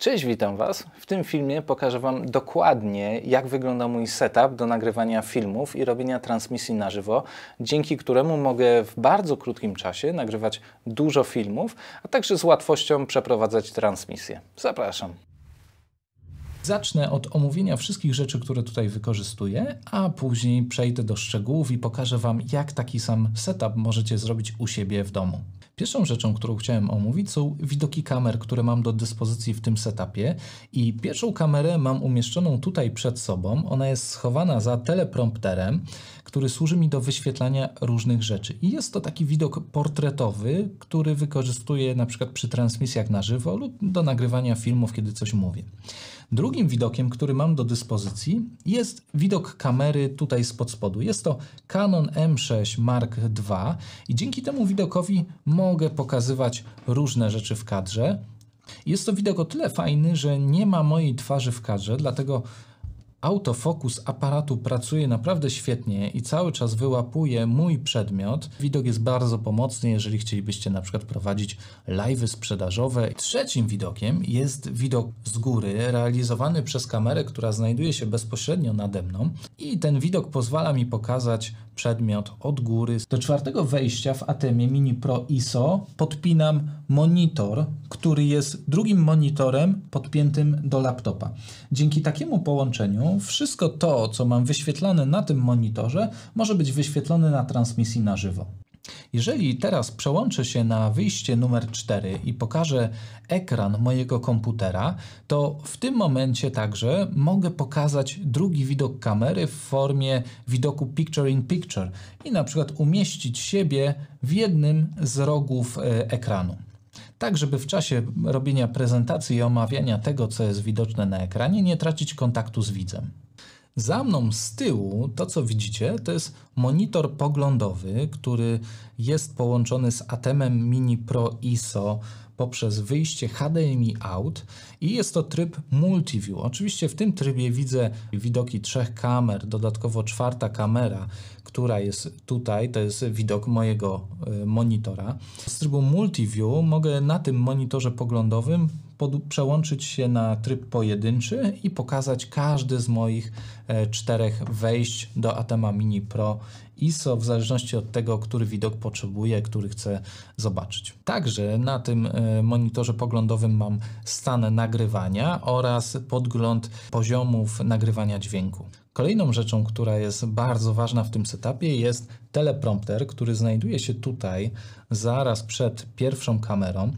Cześć, witam Was. W tym filmie pokażę Wam dokładnie, jak wygląda mój setup do nagrywania filmów i robienia transmisji na żywo, dzięki któremu mogę w bardzo krótkim czasie nagrywać dużo filmów, a także z łatwością przeprowadzać transmisję. Zapraszam. Zacznę od omówienia wszystkich rzeczy, które tutaj wykorzystuję, a później przejdę do szczegółów i pokażę Wam, jak taki sam setup możecie zrobić u siebie w domu. Pierwszą rzeczą, którą chciałem omówić są widoki kamer, które mam do dyspozycji w tym setupie i pierwszą kamerę mam umieszczoną tutaj przed sobą. Ona jest schowana za teleprompterem, który służy mi do wyświetlania różnych rzeczy. I jest to taki widok portretowy, który wykorzystuję na przykład przy transmisjach na żywo lub do nagrywania filmów, kiedy coś mówię. Drugi Drugim widokiem, który mam do dyspozycji jest widok kamery tutaj spod spodu. Jest to Canon M6 Mark II i dzięki temu widokowi mogę pokazywać różne rzeczy w kadrze. Jest to widok o tyle fajny, że nie ma mojej twarzy w kadrze, dlatego Autofokus aparatu pracuje naprawdę świetnie i cały czas wyłapuje mój przedmiot. Widok jest bardzo pomocny, jeżeli chcielibyście na przykład prowadzić live'y sprzedażowe. Trzecim widokiem jest widok z góry, realizowany przez kamerę, która znajduje się bezpośrednio nade mną i ten widok pozwala mi pokazać przedmiot od góry. Do czwartego wejścia w Atemie Mini Pro ISO podpinam monitor, który jest drugim monitorem podpiętym do laptopa. Dzięki takiemu połączeniu wszystko to, co mam wyświetlane na tym monitorze, może być wyświetlone na transmisji na żywo. Jeżeli teraz przełączę się na wyjście numer 4 i pokażę ekran mojego komputera, to w tym momencie także mogę pokazać drugi widok kamery w formie widoku picture in picture i na przykład umieścić siebie w jednym z rogów e, ekranu tak żeby w czasie robienia prezentacji i omawiania tego, co jest widoczne na ekranie, nie tracić kontaktu z widzem. Za mną z tyłu to, co widzicie, to jest monitor poglądowy, który jest połączony z Atemem Mini Pro ISO poprzez wyjście HDMI out i jest to tryb multiview. Oczywiście w tym trybie widzę widoki trzech kamer, dodatkowo czwarta kamera, która jest tutaj, to jest widok mojego e, monitora. Z trybu multiview mogę na tym monitorze poglądowym przełączyć się na tryb pojedynczy i pokazać każdy z moich e, czterech wejść do Atema Mini Pro ISO w zależności od tego, który widok potrzebuję, który chcę zobaczyć. Także na tym e, monitorze poglądowym mam stan nagrywania oraz podgląd poziomów nagrywania dźwięku. Kolejną rzeczą, która jest bardzo ważna w tym setupie jest teleprompter, który znajduje się tutaj zaraz przed pierwszą kamerą.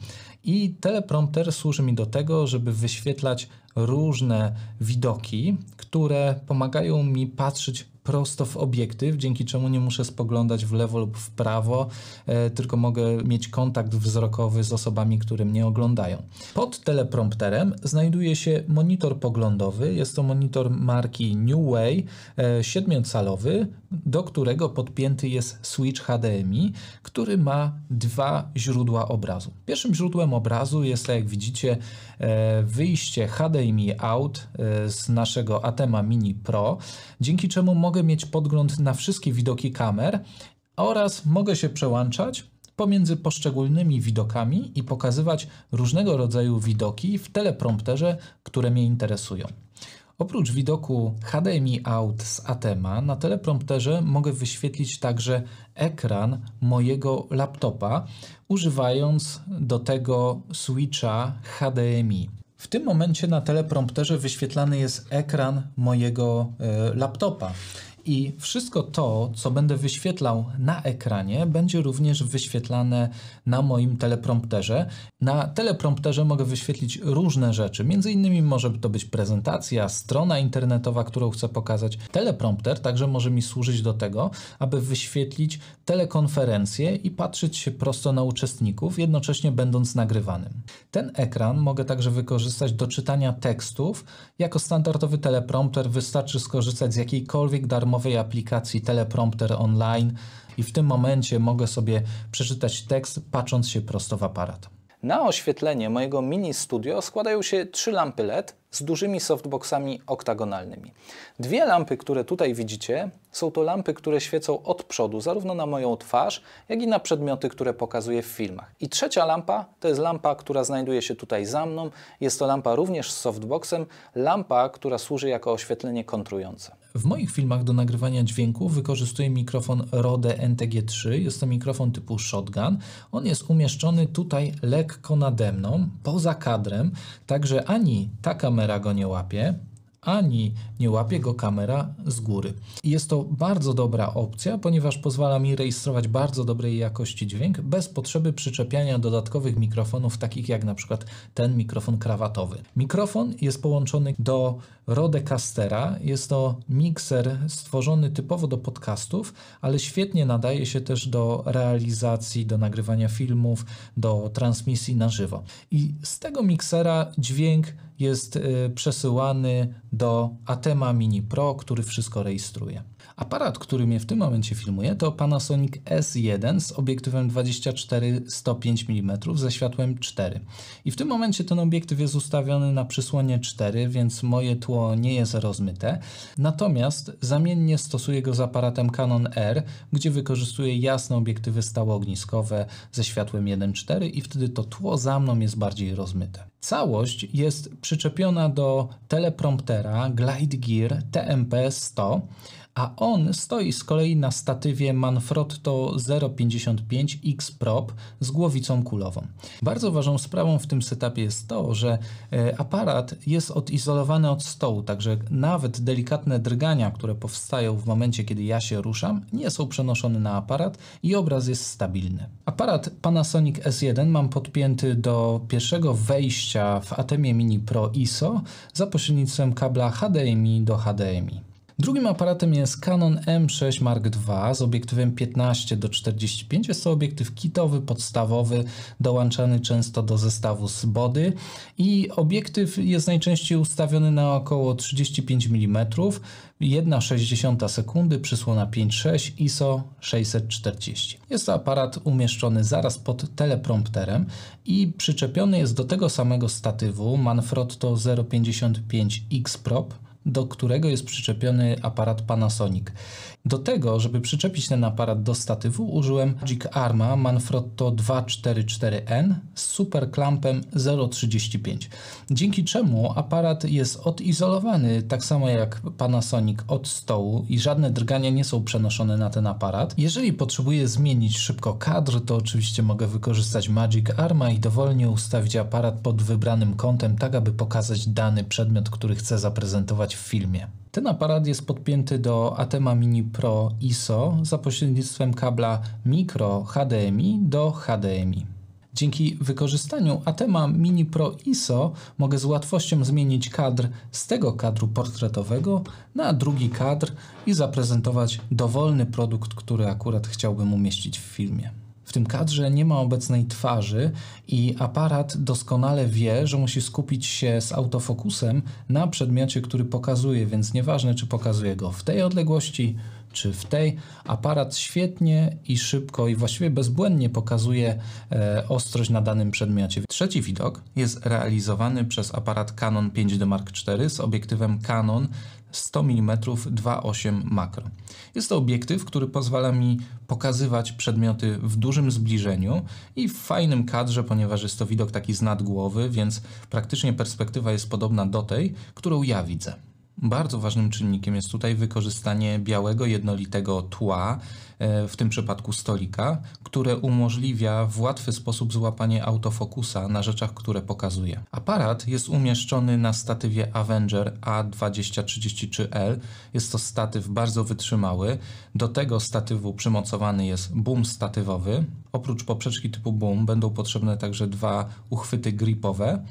I teleprompter służy mi do tego, żeby wyświetlać różne widoki, które pomagają mi patrzeć prosto w obiektyw, dzięki czemu nie muszę spoglądać w lewo lub w prawo, e, tylko mogę mieć kontakt wzrokowy z osobami, które mnie oglądają. Pod teleprompterem znajduje się monitor poglądowy. Jest to monitor marki New Way, e, siedmiocalowy, do którego podpięty jest switch HDMI, który ma dwa źródła obrazu. Pierwszym źródłem obrazu jest, jak widzicie, e, wyjście HDMI out z naszego Atema Mini Pro, dzięki czemu mogę mogę mieć podgląd na wszystkie widoki kamer oraz mogę się przełączać pomiędzy poszczególnymi widokami i pokazywać różnego rodzaju widoki w teleprompterze, które mnie interesują. Oprócz widoku HDMI out z Atema na teleprompterze mogę wyświetlić także ekran mojego laptopa używając do tego switcha HDMI. W tym momencie na teleprompterze wyświetlany jest ekran mojego e, laptopa. I wszystko to, co będę wyświetlał na ekranie, będzie również wyświetlane na moim teleprompterze. Na teleprompterze mogę wyświetlić różne rzeczy, między innymi może to być prezentacja, strona internetowa, którą chcę pokazać. Teleprompter także może mi służyć do tego, aby wyświetlić telekonferencje i patrzeć się prosto na uczestników, jednocześnie będąc nagrywanym. Ten ekran mogę także wykorzystać do czytania tekstów. Jako standardowy teleprompter wystarczy skorzystać z jakiejkolwiek darmowej darmowej aplikacji teleprompter online i w tym momencie mogę sobie przeczytać tekst, patrząc się prosto w aparat. Na oświetlenie mojego mini studio składają się trzy lampy LED z dużymi softboxami oktagonalnymi. Dwie lampy, które tutaj widzicie, są to lampy, które świecą od przodu, zarówno na moją twarz, jak i na przedmioty, które pokazuję w filmach. I trzecia lampa to jest lampa, która znajduje się tutaj za mną. Jest to lampa również z softboxem, lampa, która służy jako oświetlenie kontrujące. W moich filmach do nagrywania dźwięku wykorzystuję mikrofon Rode NTG3. Jest to mikrofon typu shotgun. On jest umieszczony tutaj lekko nade mną, poza kadrem, także ani ta kamera go nie łapie, ani nie łapie go kamera z góry. jest to bardzo dobra opcja, ponieważ pozwala mi rejestrować bardzo dobrej jakości dźwięk bez potrzeby przyczepiania dodatkowych mikrofonów, takich jak na przykład ten mikrofon krawatowy. Mikrofon jest połączony do Rodecastera. Jest to mikser stworzony typowo do podcastów, ale świetnie nadaje się też do realizacji, do nagrywania filmów, do transmisji na żywo. I z tego miksera dźwięk jest y, przesyłany do Atema Mini Pro, który wszystko rejestruje. Aparat, który mnie w tym momencie filmuje, to Panasonic S1 z obiektywem 24-105 mm ze światłem 4. I w tym momencie ten obiektyw jest ustawiony na przysłonie 4, więc moje tło nie jest rozmyte. Natomiast zamiennie stosuję go z aparatem Canon R, gdzie wykorzystuję jasne obiektywy stałoogniskowe ze światłem 1.4 i wtedy to tło za mną jest bardziej rozmyte. Całość jest przyczepiona do telepromptera Glide Gear TMP100, a on stoi z kolei na statywie Manfrotto 055 X Prop z głowicą kulową. Bardzo ważną sprawą w tym setupie jest to, że e, aparat jest odizolowany od stołu, także nawet delikatne drgania, które powstają w momencie, kiedy ja się ruszam, nie są przenoszone na aparat i obraz jest stabilny. Aparat Panasonic S1 mam podpięty do pierwszego wejścia wejścia w Atemie Mini Pro ISO za pośrednictwem kabla HDMI do HDMI. Drugim aparatem jest Canon M6 Mark II z obiektywem 15 do 45. Jest to obiektyw kitowy, podstawowy, dołączany często do zestawu z body i obiektyw jest najczęściej ustawiony na około 35 mm, 1,6 sekundy, przysłona 5.6, ISO 640. Jest to aparat umieszczony zaraz pod teleprompterem i przyczepiony jest do tego samego statywu Manfrotto 055 X-Prop do którego jest przyczepiony aparat Panasonic. Do tego, żeby przyczepić ten aparat do statywu, użyłem Magic Arma Manfrotto 244N z super clampem 0,35, dzięki czemu aparat jest odizolowany, tak samo jak Panasonic od stołu i żadne drgania nie są przenoszone na ten aparat. Jeżeli potrzebuję zmienić szybko kadr, to oczywiście mogę wykorzystać Magic Arma i dowolnie ustawić aparat pod wybranym kątem, tak aby pokazać dany przedmiot, który chcę zaprezentować w filmie. Ten aparat jest podpięty do Atema Mini Pro ISO za pośrednictwem kabla mikro HDMI do HDMI. Dzięki wykorzystaniu Atema Mini Pro ISO mogę z łatwością zmienić kadr z tego kadru portretowego na drugi kadr i zaprezentować dowolny produkt, który akurat chciałbym umieścić w filmie. W tym kadrze nie ma obecnej twarzy i aparat doskonale wie, że musi skupić się z autofokusem na przedmiocie, który pokazuje, więc nieważne, czy pokazuje go w tej odległości, czy w tej. Aparat świetnie i szybko i właściwie bezbłędnie pokazuje e, ostrość na danym przedmiocie. Trzeci widok jest realizowany przez aparat Canon 5D Mark IV z obiektywem Canon 100 mm 2.8 makro. Jest to obiektyw, który pozwala mi pokazywać przedmioty w dużym zbliżeniu i w fajnym kadrze, ponieważ jest to widok taki z nad głowy, więc praktycznie perspektywa jest podobna do tej, którą ja widzę. Bardzo ważnym czynnikiem jest tutaj wykorzystanie białego, jednolitego tła, e, w tym przypadku stolika, które umożliwia w łatwy sposób złapanie autofokusa na rzeczach, które pokazuje. Aparat jest umieszczony na statywie Avenger A2033L. Jest to statyw bardzo wytrzymały. Do tego statywu przymocowany jest boom statywowy. Oprócz poprzeczki typu boom będą potrzebne także dwa uchwyty gripowe.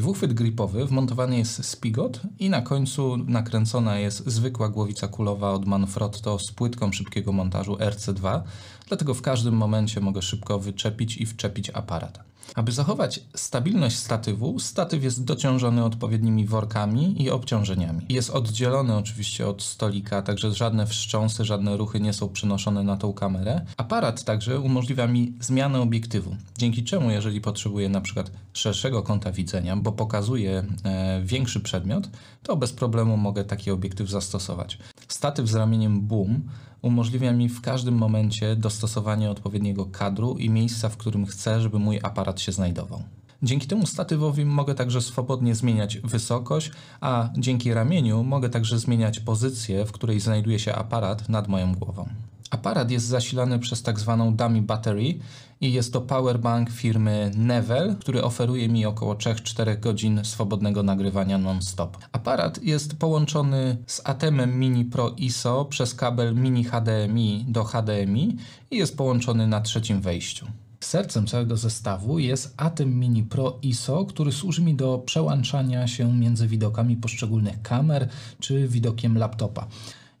W uchwyt gripowy wmontowany jest spigot i na końcu nakręcona jest zwykła głowica kulowa od Manfrotto z płytką szybkiego montażu RC2, dlatego w każdym momencie mogę szybko wyczepić i wczepić aparat. Aby zachować stabilność statywu, statyw jest dociążony odpowiednimi workami i obciążeniami. Jest oddzielony oczywiście od stolika, także żadne wstrząsy, żadne ruchy nie są przenoszone na tą kamerę. Aparat także umożliwia mi zmianę obiektywu, dzięki czemu jeżeli potrzebuję na przykład szerszego kąta widzenia, bo pokazuje e, większy przedmiot, to bez problemu mogę taki obiektyw zastosować. Statyw z ramieniem boom umożliwia mi w każdym momencie dostosowanie odpowiedniego kadru i miejsca, w którym chcę, żeby mój aparat się znajdował. Dzięki temu statywowi mogę także swobodnie zmieniać wysokość, a dzięki ramieniu mogę także zmieniać pozycję, w której znajduje się aparat nad moją głową. Aparat jest zasilany przez tak zwaną dummy battery i jest to powerbank firmy Nevel, który oferuje mi około 3-4 godzin swobodnego nagrywania non-stop. Aparat jest połączony z Atemem Mini Pro ISO przez kabel Mini HDMI do HDMI i jest połączony na trzecim wejściu. Sercem całego zestawu jest Atem Mini Pro ISO, który służy mi do przełączania się między widokami poszczególnych kamer czy widokiem laptopa.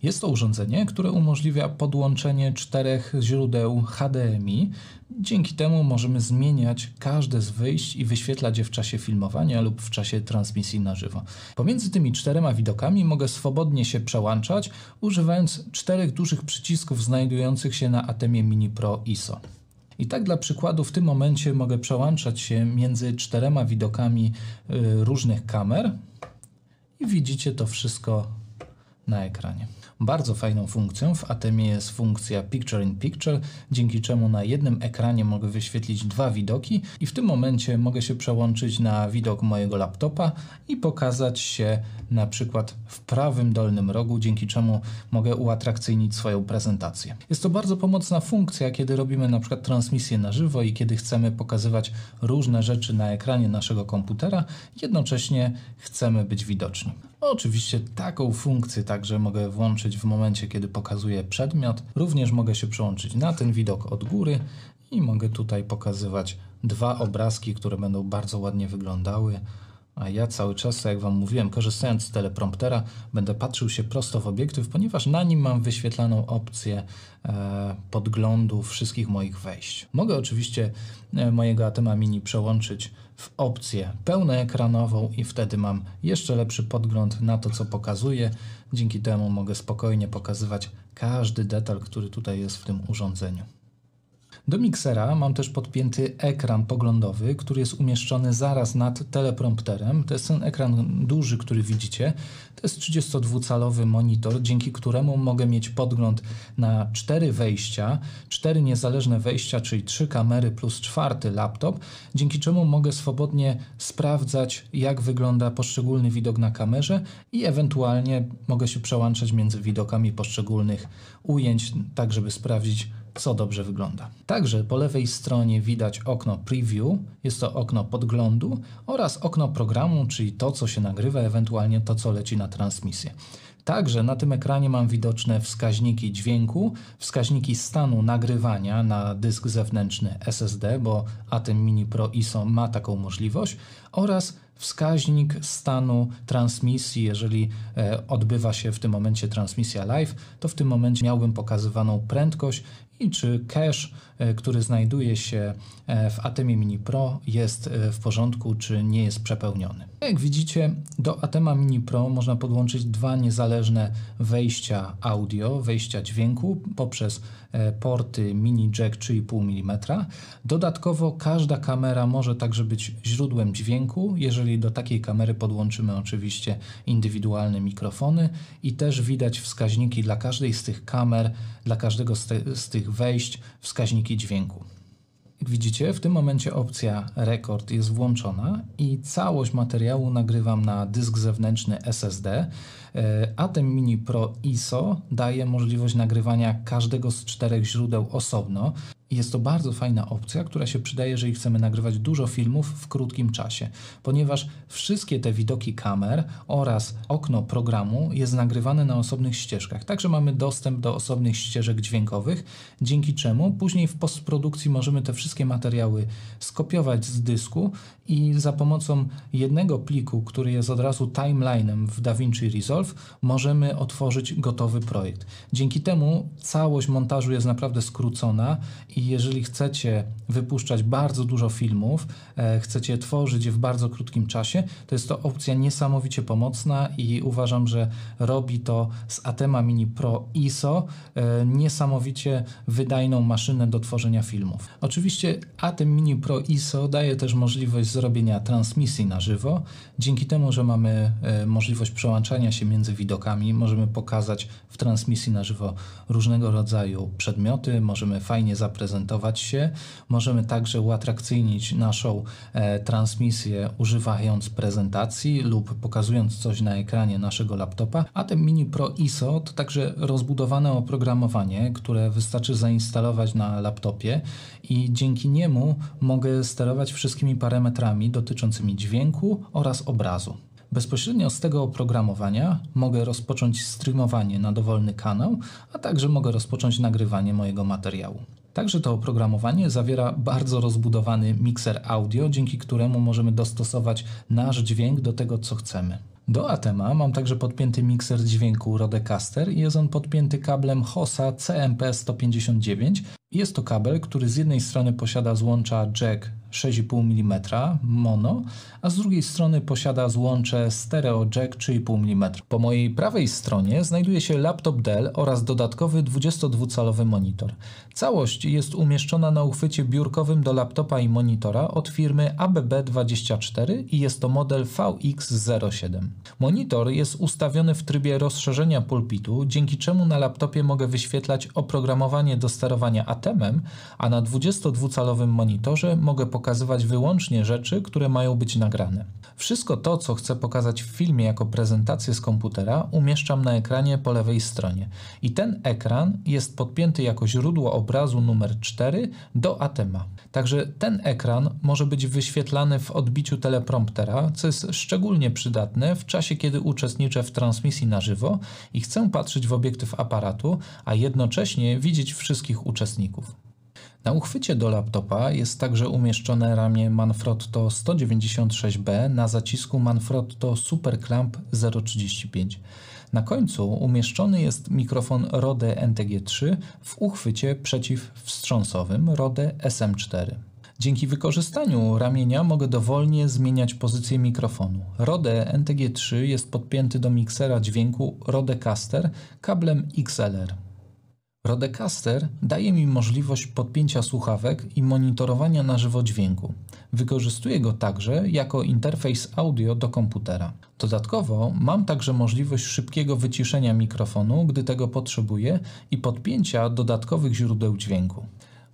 Jest to urządzenie, które umożliwia podłączenie czterech źródeł HDMI. Dzięki temu możemy zmieniać każde z wyjść i wyświetlać je w czasie filmowania lub w czasie transmisji na żywo. Pomiędzy tymi czterema widokami mogę swobodnie się przełączać, używając czterech dużych przycisków znajdujących się na Atemie Mini Pro ISO. I tak dla przykładu w tym momencie mogę przełączać się między czterema widokami y, różnych kamer i widzicie to wszystko na ekranie. Bardzo fajną funkcją w Atemie jest funkcja Picture in Picture, dzięki czemu na jednym ekranie mogę wyświetlić dwa widoki i w tym momencie mogę się przełączyć na widok mojego laptopa i pokazać się na przykład w prawym dolnym rogu, dzięki czemu mogę uatrakcyjnić swoją prezentację. Jest to bardzo pomocna funkcja, kiedy robimy na przykład transmisję na żywo i kiedy chcemy pokazywać różne rzeczy na ekranie naszego komputera, jednocześnie chcemy być widoczni. Oczywiście taką funkcję także mogę włączyć w momencie, kiedy pokazuję przedmiot. Również mogę się przełączyć na ten widok od góry i mogę tutaj pokazywać dwa obrazki, które będą bardzo ładnie wyglądały. A ja cały czas, tak jak Wam mówiłem, korzystając z telepromptera, będę patrzył się prosto w obiektyw, ponieważ na nim mam wyświetlaną opcję e, podglądu wszystkich moich wejść. Mogę oczywiście e, mojego Atema Mini przełączyć w opcję pełnoekranową i wtedy mam jeszcze lepszy podgląd na to, co pokazuję. Dzięki temu mogę spokojnie pokazywać każdy detal, który tutaj jest w tym urządzeniu. Do miksera mam też podpięty ekran poglądowy, który jest umieszczony zaraz nad teleprompterem. To jest ten ekran duży, który widzicie. To jest 32-calowy monitor, dzięki któremu mogę mieć podgląd na cztery wejścia, cztery niezależne wejścia, czyli trzy kamery plus czwarty laptop, dzięki czemu mogę swobodnie sprawdzać, jak wygląda poszczególny widok na kamerze i ewentualnie mogę się przełączać między widokami poszczególnych ujęć, tak żeby sprawdzić, co dobrze wygląda. Także po lewej stronie widać okno preview, jest to okno podglądu oraz okno programu, czyli to co się nagrywa, ewentualnie to co leci na transmisję. Także na tym ekranie mam widoczne wskaźniki dźwięku, wskaźniki stanu nagrywania na dysk zewnętrzny SSD, bo Atem Mini Pro ISO ma taką możliwość, oraz wskaźnik stanu transmisji. Jeżeli e, odbywa się w tym momencie transmisja live, to w tym momencie miałbym pokazywaną prędkość i czy cache E, który znajduje się e, w Atemie Mini Pro jest e, w porządku, czy nie jest przepełniony. Jak widzicie, do Atema Mini Pro można podłączyć dwa niezależne wejścia audio, wejścia dźwięku poprzez porty mini jack 3,5 mm. Dodatkowo każda kamera może także być źródłem dźwięku, jeżeli do takiej kamery podłączymy oczywiście indywidualne mikrofony i też widać wskaźniki dla każdej z tych kamer, dla każdego z, te, z tych wejść, wskaźniki dźwięku. Jak widzicie, w tym momencie opcja rekord jest włączona i całość materiału nagrywam na dysk zewnętrzny SSD, E, Atem Mini Pro ISO daje możliwość nagrywania każdego z czterech źródeł osobno. Jest to bardzo fajna opcja, która się przydaje, jeżeli chcemy nagrywać dużo filmów w krótkim czasie, ponieważ wszystkie te widoki kamer oraz okno programu jest nagrywane na osobnych ścieżkach. Także mamy dostęp do osobnych ścieżek dźwiękowych, dzięki czemu później w postprodukcji możemy te wszystkie materiały skopiować z dysku i za pomocą jednego pliku, który jest od razu timelineem w DaVinci Resolve, Resolve możemy otworzyć gotowy projekt. Dzięki temu całość montażu jest naprawdę skrócona i jeżeli chcecie wypuszczać bardzo dużo filmów, e, chcecie tworzyć je w bardzo krótkim czasie, to jest to opcja niesamowicie pomocna i uważam, że robi to z Atema Mini Pro ISO e, niesamowicie wydajną maszynę do tworzenia filmów. Oczywiście Atem Mini Pro ISO daje też możliwość zrobienia transmisji na żywo, dzięki temu, że mamy e, możliwość przełączania się między widokami. Możemy pokazać w transmisji na żywo różnego rodzaju przedmioty, możemy fajnie zaprezentować się, możemy także uatrakcyjnić naszą e, transmisję używając prezentacji lub pokazując coś na ekranie naszego laptopa, a ten Mini Pro ISO to także rozbudowane oprogramowanie, które wystarczy zainstalować na laptopie i dzięki niemu mogę sterować wszystkimi parametrami dotyczącymi dźwięku oraz obrazu. Bezpośrednio z tego oprogramowania mogę rozpocząć streamowanie na dowolny kanał, a także mogę rozpocząć nagrywanie mojego materiału. Także to oprogramowanie zawiera bardzo rozbudowany mikser audio, dzięki któremu możemy dostosować nasz dźwięk do tego, co chcemy. Do Atema mam także podpięty mikser dźwięku Rodecaster i jest on podpięty kablem HOSA CMP159. Jest to kabel, który z jednej strony posiada złącza jack 6,5 mm mono, a z drugiej strony posiada złącze stereo jack 3,5 mm. Po mojej prawej stronie znajduje się laptop Dell oraz dodatkowy 22-calowy monitor. Całość jest umieszczona na uchwycie biurkowym do laptopa i monitora od firmy ABB24 i jest to model VX07. Monitor jest ustawiony w trybie rozszerzenia pulpitu, dzięki czemu na laptopie mogę wyświetlać oprogramowanie do sterowania atemem, a na 22-calowym monitorze mogę pokazywać wyłącznie rzeczy, które mają być nagrane. Wszystko to, co chcę pokazać w filmie jako prezentację z komputera, umieszczam na ekranie po lewej stronie. I ten ekran jest podpięty jako źródło obrazu numer 4 do Atema. Także ten ekran może być wyświetlany w odbiciu telepromptera, co jest szczególnie przydatne w czasie, kiedy uczestniczę w transmisji na żywo i chcę patrzeć w obiektyw aparatu, a jednocześnie widzieć wszystkich uczestników. Na uchwycie do laptopa jest także umieszczone ramię Manfrotto 196B na zacisku Manfrotto Superclamp 035. Na końcu umieszczony jest mikrofon Rode NTG3 w uchwycie przeciwwstrząsowym Rode SM4. Dzięki wykorzystaniu ramienia mogę dowolnie zmieniać pozycję mikrofonu. Rode NTG3 jest podpięty do miksera dźwięku Rode Caster kablem XLR. Rodecaster daje mi możliwość podpięcia słuchawek i monitorowania na żywo dźwięku. Wykorzystuję go także jako interfejs audio do komputera. Dodatkowo mam także możliwość szybkiego wyciszenia mikrofonu, gdy tego potrzebuję i podpięcia dodatkowych źródeł dźwięku.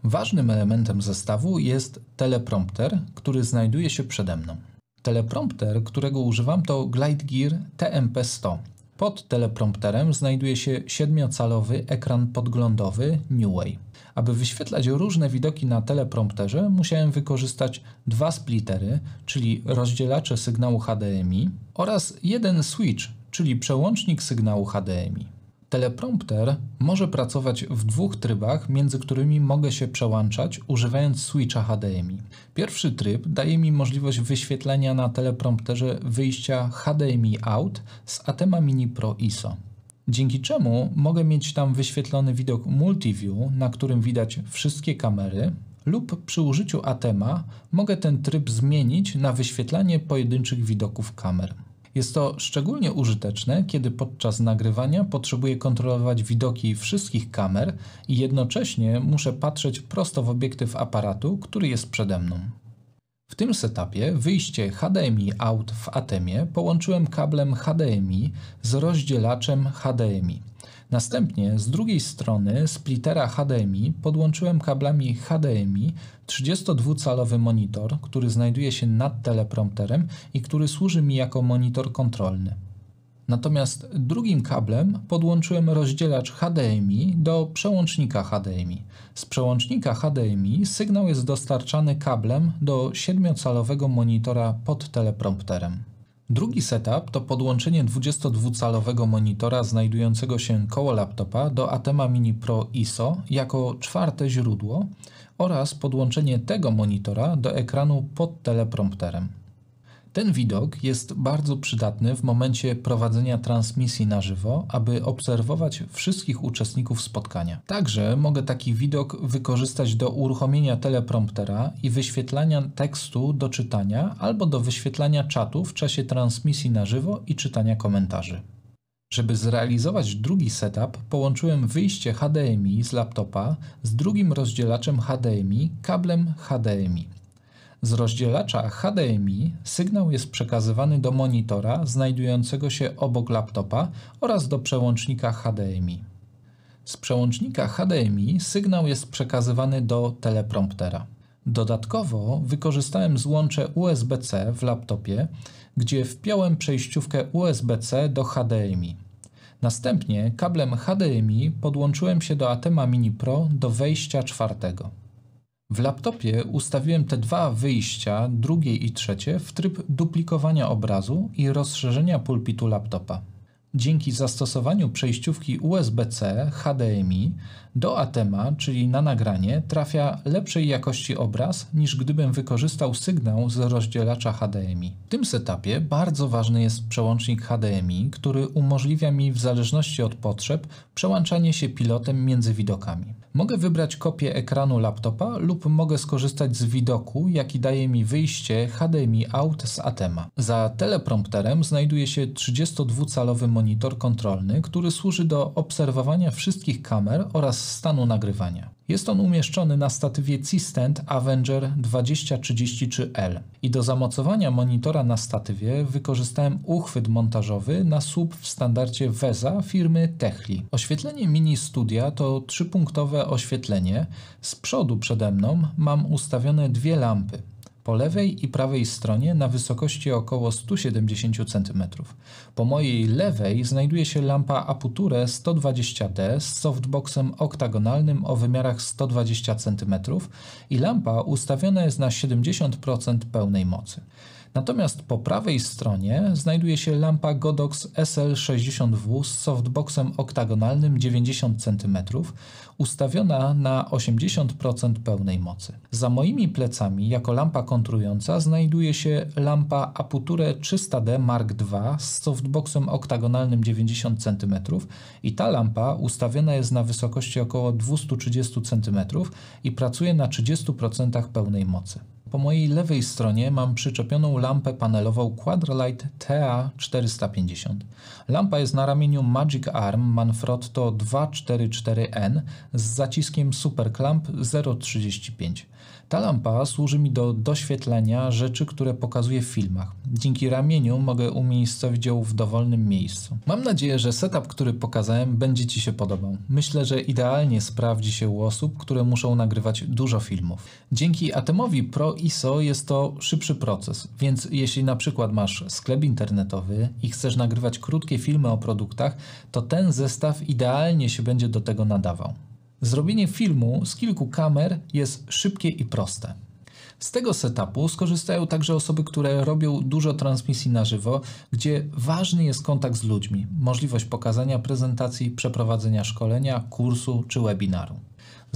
Ważnym elementem zestawu jest teleprompter, który znajduje się przede mną. Teleprompter, którego używam to Glide Gear TMP100. Pod teleprompterem znajduje się siedmiocalowy ekran podglądowy Neway. Aby wyświetlać różne widoki na teleprompterze, musiałem wykorzystać dwa splittery, czyli rozdzielacze sygnału HDMI oraz jeden switch, czyli przełącznik sygnału HDMI. Teleprompter może pracować w dwóch trybach, między którymi mogę się przełączać używając switcha HDMI. Pierwszy tryb daje mi możliwość wyświetlenia na teleprompterze wyjścia HDMI out z Atema Mini Pro ISO. Dzięki czemu mogę mieć tam wyświetlony widok Multiview, na którym widać wszystkie kamery, lub przy użyciu Atema mogę ten tryb zmienić na wyświetlanie pojedynczych widoków kamer. Jest to szczególnie użyteczne, kiedy podczas nagrywania potrzebuję kontrolować widoki wszystkich kamer i jednocześnie muszę patrzeć prosto w obiektyw aparatu, który jest przede mną. W tym setupie wyjście HDMI out w Atemie połączyłem kablem HDMI z rozdzielaczem HDMI. Następnie z drugiej strony splitera HDMI podłączyłem kablami HDMI 32-calowy monitor, który znajduje się nad teleprompterem i który służy mi jako monitor kontrolny. Natomiast drugim kablem podłączyłem rozdzielacz HDMI do przełącznika HDMI. Z przełącznika HDMI sygnał jest dostarczany kablem do 7-calowego monitora pod teleprompterem. Drugi setup to podłączenie 22-calowego monitora znajdującego się koło laptopa do Atema Mini Pro ISO jako czwarte źródło oraz podłączenie tego monitora do ekranu pod teleprompterem. Ten widok jest bardzo przydatny w momencie prowadzenia transmisji na żywo, aby obserwować wszystkich uczestników spotkania. Także mogę taki widok wykorzystać do uruchomienia telepromptera i wyświetlania tekstu do czytania albo do wyświetlania czatu w czasie transmisji na żywo i czytania komentarzy. Żeby zrealizować drugi setup, połączyłem wyjście HDMI z laptopa z drugim rozdzielaczem HDMI kablem HDMI. Z rozdzielacza HDMI sygnał jest przekazywany do monitora znajdującego się obok laptopa oraz do przełącznika HDMI. Z przełącznika HDMI sygnał jest przekazywany do telepromptera. Dodatkowo wykorzystałem złącze USB-C w laptopie, gdzie wpiąłem przejściówkę USB-C do HDMI. Następnie kablem HDMI podłączyłem się do Atema Mini Pro do wejścia czwartego. W laptopie ustawiłem te dwa wyjścia, drugie i trzecie, w tryb duplikowania obrazu i rozszerzenia pulpitu laptopa. Dzięki zastosowaniu przejściówki USB-C HDMI do ATEMA, czyli na nagranie, trafia lepszej jakości obraz niż gdybym wykorzystał sygnał z rozdzielacza HDMI. W tym setupie bardzo ważny jest przełącznik HDMI, który umożliwia mi w zależności od potrzeb przełączanie się pilotem między widokami. Mogę wybrać kopię ekranu laptopa lub mogę skorzystać z widoku, jaki daje mi wyjście HDMI out z Atema. Za teleprompterem znajduje się 32-calowy monitor kontrolny, który służy do obserwowania wszystkich kamer oraz stanu nagrywania. Jest on umieszczony na statywie Cistent Avenger 2033L i do zamocowania monitora na statywie wykorzystałem uchwyt montażowy na sub w standardzie VESA firmy Techli. Oświetlenie mini studia to trzypunktowe oświetlenie. Z przodu przede mną mam ustawione dwie lampy. Po lewej i prawej stronie na wysokości około 170 cm. Po mojej lewej znajduje się lampa Aputure 120D z softboxem oktagonalnym o wymiarach 120 cm i lampa ustawiona jest na 70% pełnej mocy. Natomiast po prawej stronie znajduje się lampa Godox SL60W z softboxem oktagonalnym 90 cm, ustawiona na 80% pełnej mocy. Za moimi plecami jako lampa kontrująca znajduje się lampa Aputure 300D Mark II z softboxem oktagonalnym 90 cm i ta lampa ustawiona jest na wysokości około 230 cm i pracuje na 30% pełnej mocy. Po mojej lewej stronie mam przyczepioną lampę panelową Quadralight TA450. Lampa jest na ramieniu Magic Arm Manfrotto 244N z zaciskiem Super Clamp 035. Ta lampa służy mi do doświetlenia rzeczy, które pokazuję w filmach. Dzięki ramieniu mogę umiejscowić ją w dowolnym miejscu. Mam nadzieję, że setup, który pokazałem będzie Ci się podobał. Myślę, że idealnie sprawdzi się u osób, które muszą nagrywać dużo filmów. Dzięki Atomowi Pro ISO jest to szybszy proces, więc jeśli na przykład masz sklep internetowy i chcesz nagrywać krótkie filmy o produktach, to ten zestaw idealnie się będzie do tego nadawał. Zrobienie filmu z kilku kamer jest szybkie i proste. Z tego setupu skorzystają także osoby, które robią dużo transmisji na żywo, gdzie ważny jest kontakt z ludźmi, możliwość pokazania prezentacji, przeprowadzenia szkolenia, kursu czy webinaru.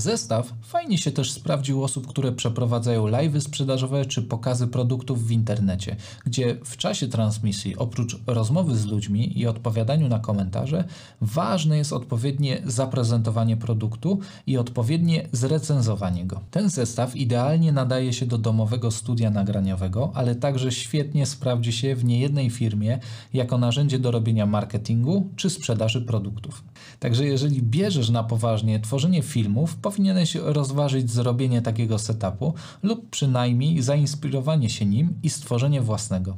Zestaw fajnie się też sprawdził osób, które przeprowadzają live'y sprzedażowe czy pokazy produktów w internecie, gdzie w czasie transmisji oprócz rozmowy z ludźmi i odpowiadaniu na komentarze, ważne jest odpowiednie zaprezentowanie produktu i odpowiednie zrecenzowanie go. Ten zestaw idealnie nadaje się do domowego studia nagraniowego, ale także świetnie sprawdzi się w niejednej firmie jako narzędzie do robienia marketingu czy sprzedaży produktów. Także jeżeli bierzesz na poważnie tworzenie filmów, powinieneś rozważyć zrobienie takiego setupu lub przynajmniej zainspirowanie się nim i stworzenie własnego.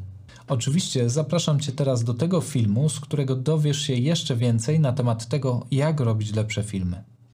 Oczywiście zapraszam Cię teraz do tego filmu, z którego dowiesz się jeszcze więcej na temat tego, jak robić lepsze filmy.